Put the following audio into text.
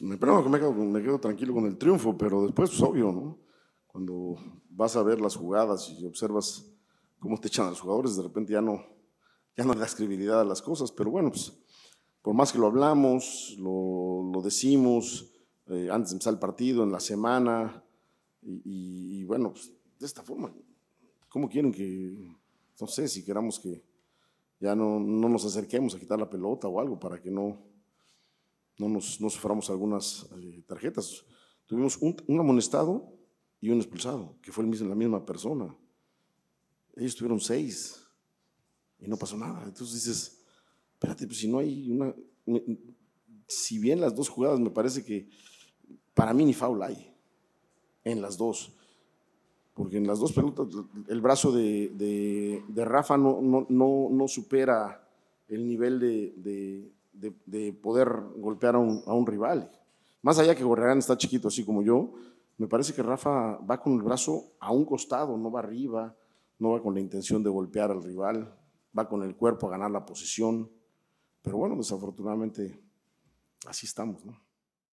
me, quedo, me, quedo, tranquilo con el triunfo, pero después es pues, obvio, ¿no? Cuando vas a ver las jugadas y observas cómo te echan a los jugadores, de repente ya no, ya no a las cosas, pero bueno, pues por más que lo hablamos, lo, lo decimos eh, antes de empezar el partido, en la semana, y, bueno, pues, de esta forma, ¿cómo quieren que, no sé, si queramos que ya no, no nos acerquemos a quitar la pelota o algo para que no no nos, no algunas eh, tarjetas. Tuvimos un, amonestado y un expulsado, que fue mismo, la misma persona. Ellos tuvieron seis y no pasó nada. Entonces dices, espérate, pues si no hay una... si bien las dos jugadas me parece que para mí ni foul hay, en las dos. Porque en las dos pelotas el brazo de, de, Rafa no, no, no, supera el nivel de de, poder golpear a un, rival. Más allá que Gorrearán está chiquito así como yo, me parece que Rafa va con el brazo a un costado, no va arriba, no va con la intención de golpear al rival, va con el cuerpo a ganar la posición. Pero bueno, desafortunadamente así estamos, ¿no?